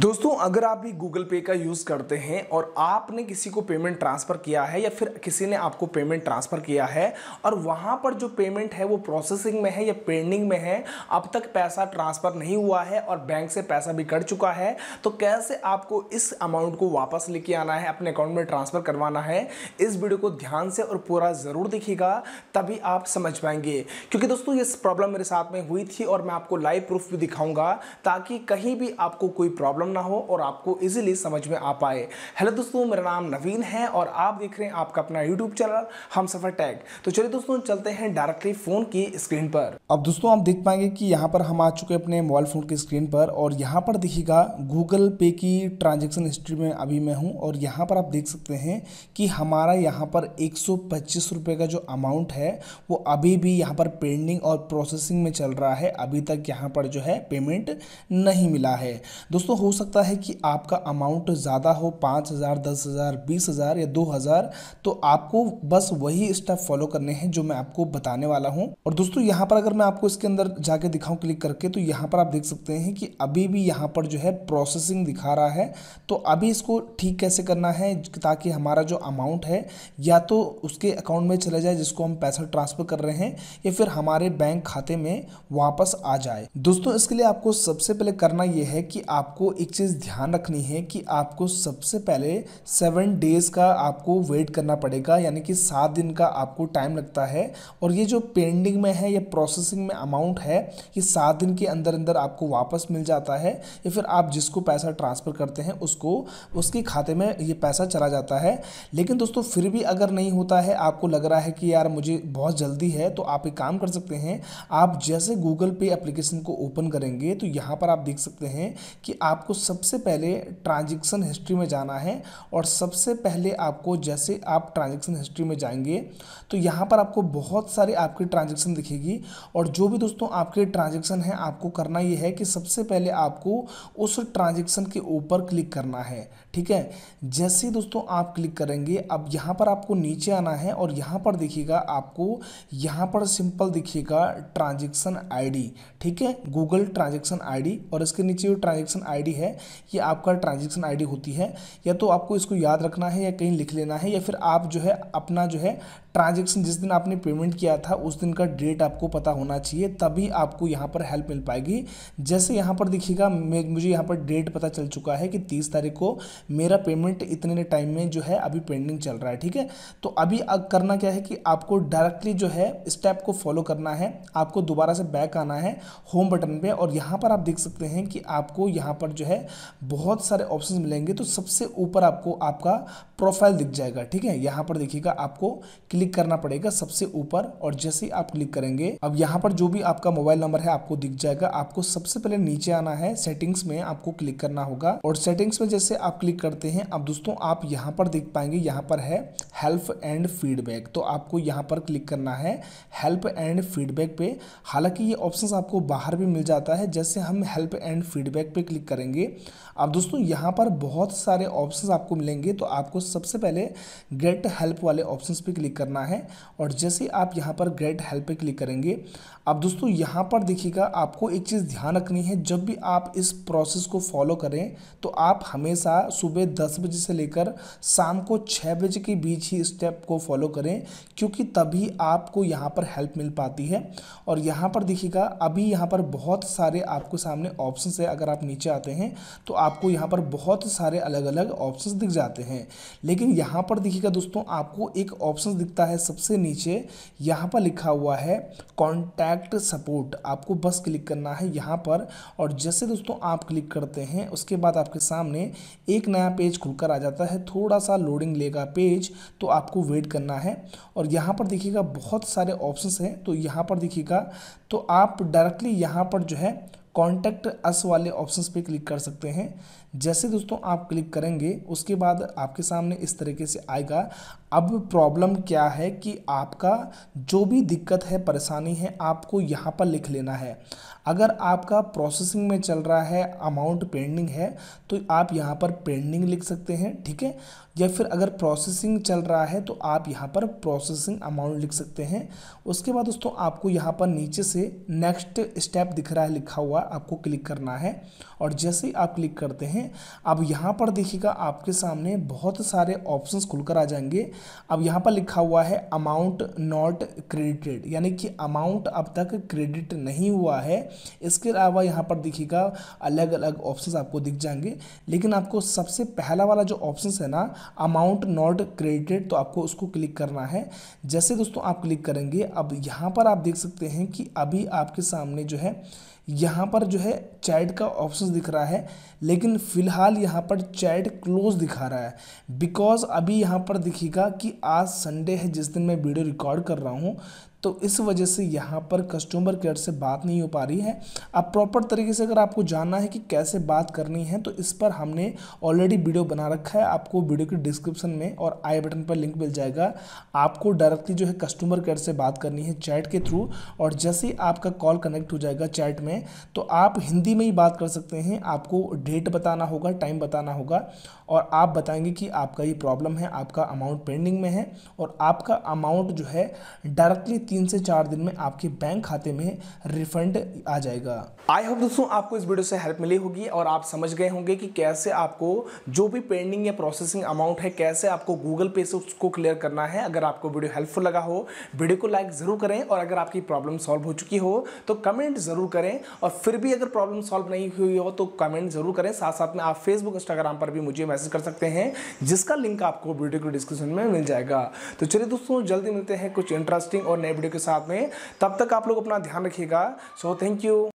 दोस्तों अगर आप भी गूगल पे का यूज़ करते हैं और आपने किसी को पेमेंट ट्रांसफ़र किया है या फिर किसी ने आपको पेमेंट ट्रांसफ़र किया है और वहाँ पर जो पेमेंट है वो प्रोसेसिंग में है या पेंडिंग में है अब तक पैसा ट्रांसफ़र नहीं हुआ है और बैंक से पैसा भी कट चुका है तो कैसे आपको इस अमाउंट को वापस लेके आना है अपने अकाउंट में ट्रांसफ़र करवाना है इस वीडियो को ध्यान से और पूरा ज़रूर देखिएगा तभी आप समझ पाएंगे क्योंकि दोस्तों ये प्रॉब्लम मेरे साथ में हुई थी और मैं आपको लाइव प्रूफ भी दिखाऊँगा ताकि कहीं भी आपको कोई प्रॉब्लम प्रॉब्लम ना हो और आपको इजीली समझ में आ पाए हेलो दोस्तों मेरा नाम नवीन है और आप देख रहे हैं आपका अपना यूट्यूब चैनल हम सफ़र टैग तो चलिए दोस्तों चलते हैं डायरेक्टली फ़ोन की स्क्रीन पर अब दोस्तों आप देख पाएंगे कि यहाँ पर हम आ चुके हैं अपने मोबाइल फ़ोन की स्क्रीन पर और यहाँ पर देखिएगा गूगल पे की ट्रांजेक्शन हिस्ट्री में अभी मैं हूँ और यहाँ पर आप देख सकते हैं कि हमारा यहाँ पर एक का जो अमाउंट है वो अभी भी यहाँ पर पेंडिंग और प्रोसेसिंग में चल रहा है अभी तक यहाँ पर जो है पेमेंट नहीं मिला है दोस्तों हो सकता है कि आपका अमाउंट ज़्यादा हो पाँच हज़ार दस हज़ार बीस हज़ार या दो हज़ार तो आपको बस वही स्टेप फॉलो करने हैं जो मैं आपको बताने वाला हूँ और दोस्तों यहाँ पर अगर मैं आपको इसके अंदर जाके दिखाऊँ क्लिक करके तो यहाँ पर आप देख सकते हैं कि अभी भी यहाँ पर जो है प्रोसेसिंग दिखा रहा है तो अभी इसको ठीक कैसे करना है ताकि हमारा जो अमाउंट है या तो उसके अकाउंट में चला जाए जिसको हम पैसा ट्रांसफ़र कर रहे हैं या फिर हमारे बैंक खाते में वापस आ जाए दोस्तों इसके लिए आपको सबसे पहले करना यह है कि आपको एक चीज़ ध्यान रखनी है कि आपको सबसे पहले सेवन डेज़ का आपको वेट करना पड़ेगा यानी कि सात दिन का आपको टाइम लगता है और ये जो पेंडिंग में है या प्रोसेसिंग में अमाउंट है ये सात दिन के अंदर अंदर आपको वापस मिल जाता है या फिर आप जिसको पैसा ट्रांसफ़र करते हैं उसको उसके खाते में ये पैसा चला जाता है लेकिन दोस्तों फिर भी अगर नहीं होता है आपको लग रहा है कि यार मुझे बहुत जल्दी है तो आप एक काम कर सकते हैं आप जैसे गूगल पे एप्लीकेशन को ओपन करेंगे तो यहाँ पर आप देख सकते हैं कि आप आपको सबसे पहले ट्रांजेक्शन हिस्ट्री में जाना है और सबसे पहले आपको जैसे आप ट्रांजेक्शन हिस्ट्री में जाएंगे तो यहाँ पर आपको बहुत सारे आपकी ट्रांजेक्शन दिखेगी और जो भी दोस्तों आपके ट्रांजेक्शन है आपको करना ये है कि सबसे पहले आपको उस ट्रांजेक्शन के ऊपर क्लिक करना है ठीक है जैसे दोस्तों आप क्लिक करेंगे अब यहाँ पर आपको नीचे आना है और यहाँ पर देखिएगा आपको यहाँ पर सिंपल दिखिएगा ट्रांजेक्शन आईडी ठीक है गूगल ट्रांजेक्शन आईडी और इसके नीचे जो ट्रांजेक्शन आईडी है ये आपका ट्रांजेक्शन आईडी होती है या तो आपको इसको याद रखना है या कहीं लिख लेना है या फिर आप जो है अपना जो है ट्रांजेक्शन जिस दिन आपने पेमेंट किया था उस दिन का डेट आपको पता होना चाहिए तभी आपको यहाँ पर हेल्प मिल पाएगी जैसे यहाँ पर दिखेगा मुझे यहाँ पर डेट पता चल चुका है कि तीस तारीख को मेरा पेमेंट इतने टाइम में जो है अभी पेंडिंग चल रहा है ठीक है तो अभी अब करना क्या है कि आपको डायरेक्टली जो है स्टेप को फॉलो करना है आपको दोबारा से बैक आना है होम बटन पे और यहाँ पर आप देख सकते हैं कि आपको यहाँ पर जो है बहुत सारे ऑप्शन मिलेंगे तो सबसे ऊपर आपको आपका प्रोफाइल दिख जाएगा ठीक है यहाँ पर देखिएगा आपको क्लिक करना पड़ेगा सबसे ऊपर और जैसे ही आप क्लिक करेंगे अब यहाँ पर जो भी आपका मोबाइल नंबर है आपको दिख जाएगा आपको सबसे पहले नीचे आना है सेटिंग्स में आपको क्लिक करना होगा और सेटिंग्स में जैसे आप क्लिक क्लिक करते हैं अब दोस्तों आप यहाँ पर देख पाएंगे यहाँ पर है हेल्प एंड फीडबैक तो आपको यहाँ पर क्लिक करना है हेल्प एंड फीडबैक पे हालांकि ये ऑप्शंस आपको बाहर भी मिल जाता है जैसे हम हेल्प एंड फीडबैक पे क्लिक करेंगे अब दोस्तों यहाँ पर बहुत सारे ऑप्शंस आपको मिलेंगे तो आपको सबसे पहले गेट हेल्प वाले ऑप्शंस पे क्लिक करना है और जैसे आप यहाँ पर गेट हेल्प पे क्लिक करेंगे अब दोस्तों यहाँ पर देखिएगा आपको एक चीज़ ध्यान रखनी है जब भी आप इस प्रोसेस को फॉलो करें तो आप हमेशा सुबह दस बजे से लेकर शाम को छः बजे के बीच ही स्टेप को फॉलो करें क्योंकि तभी आपको यहाँ पर हेल्प मिल पाती है और यहाँ पर देखिएगा अभी यहाँ पर बहुत सारे आपके सामने ऑप्शन है अगर आप नीचे आते हैं तो आपको यहाँ पर बहुत सारे अलग अलग ऑप्शन दिख जाते हैं लेकिन यहाँ पर देखिएगा दोस्तों आपको एक ऑप्शन दिखता है सबसे नीचे यहाँ पर लिखा हुआ है कॉन्टैक्ट सपोर्ट आपको बस क्लिक करना है यहाँ पर और जैसे दोस्तों आप क्लिक करते हैं उसके बाद आपके सामने एक एक नया पेज खुलकर आ जाता है थोड़ा सा लोडिंग लेगा पेज तो आपको वेट करना है और यहाँ पर देखिएगा बहुत सारे ऑप्शंस हैं तो यहाँ पर देखिएगा तो आप डायरेक्टली यहाँ पर जो है कॉन्टैक्ट अस वाले ऑप्शंस पे क्लिक कर सकते हैं जैसे दोस्तों आप क्लिक करेंगे उसके बाद आपके सामने इस तरीके से आएगा अब प्रॉब्लम क्या है कि आपका जो भी दिक्कत है परेशानी है आपको यहाँ पर लिख लेना है अगर आपका प्रोसेसिंग में चल रहा है अमाउंट पेंडिंग है तो आप यहाँ पर पेंडिंग लिख सकते हैं ठीक है या फिर अगर प्रोसेसिंग चल रहा है तो आप यहाँ पर प्रोसेसिंग अमाउंट लिख सकते हैं उसके बाद दोस्तों आपको यहाँ पर नीचे से नेक्स्ट स्टेप दिख रहा है लिखा हुआ आपको क्लिक करना है और जैसे ही आप क्लिक करते हैं अब यहाँ पर देखिएगा आपके सामने बहुत सारे ऑप्शंस खुलकर आ जाएंगे अब यहाँ पर लिखा हुआ है अमाउंट नॉट क्रेडिटेड यानी कि अमाउंट अब तक क्रेडिट नहीं हुआ है इसके अलावा यहाँ पर देखिएगा अलग अलग ऑप्शन आपको दिख जाएंगे लेकिन आपको सबसे पहला वाला जो ऑप्शन है ना अमाउंट नॉट क्रेडिटेड तो आपको उसको क्लिक करना है जैसे दोस्तों आप क्लिक करेंगे अब यहाँ पर आप देख सकते हैं कि अभी आपके सामने जो है यहाँ पर जो है चैट का ऑप्शन दिख रहा है लेकिन फ़िलहाल यहाँ पर चैट क्लोज दिखा रहा है बिकॉज अभी यहाँ पर दिखेगा कि आज संडे है जिस दिन मैं वीडियो रिकॉर्ड कर रहा हूँ तो इस वजह से यहाँ पर कस्टमर केयर से बात नहीं हो पा रही है अब प्रॉपर तरीके से अगर आपको जानना है कि कैसे बात करनी है तो इस पर हमने ऑलरेडी वीडियो बना रखा है आपको वीडियो के डिस्क्रिप्शन में और आई बटन पर लिंक मिल जाएगा आपको डायरेक्टली जो है कस्टमर केयर से बात करनी है चैट के थ्रू और जैसे ही आपका कॉल कनेक्ट हो जाएगा चैट में तो आप हिंदी में ही बात कर सकते हैं आपको डेट बताना होगा टाइम बताना होगा और आप बताएंगे कि आपका ये प्रॉब्लम है आपका अमाउंट पेंडिंग में है और आपका अमाउंट जो है डायरेक्टली तीन से चार दिन में आपके बैंक खाते में रिफंड आ जाएगा आई होप दोस्तों आपको इस वीडियो से हेल्प मिली होगी और आप समझ गए होंगे कि कैसे आपको जो भी पेंडिंग या प्रोसेसिंग अमाउंट है कैसे आपको गूगल पे से उसको क्लियर करना है अगर आपको वीडियो हेल्पफुल लगा हो वीडियो को लाइक ज़रूर करें और अगर आपकी प्रॉब्लम सॉल्व हो चुकी हो तो कमेंट ज़रूर करें और फिर भी अगर प्रॉब्लम सॉल्व नहीं हुई हो तो कमेंट ज़रूर करें साथ साथ में आप फेसबुक इंस्टाग्राम पर भी मुझे मैसेज कर सकते हैं जिसका लिंक आपको वीडियो के डिस्क्रिप्शन में मिल जाएगा तो चलिए दोस्तों जल्दी मिलते हैं कुछ इंटरेस्टिंग और नए वीडियो के साथ में तब तक आप लोग अपना ध्यान रखिएगा सो थैंक यू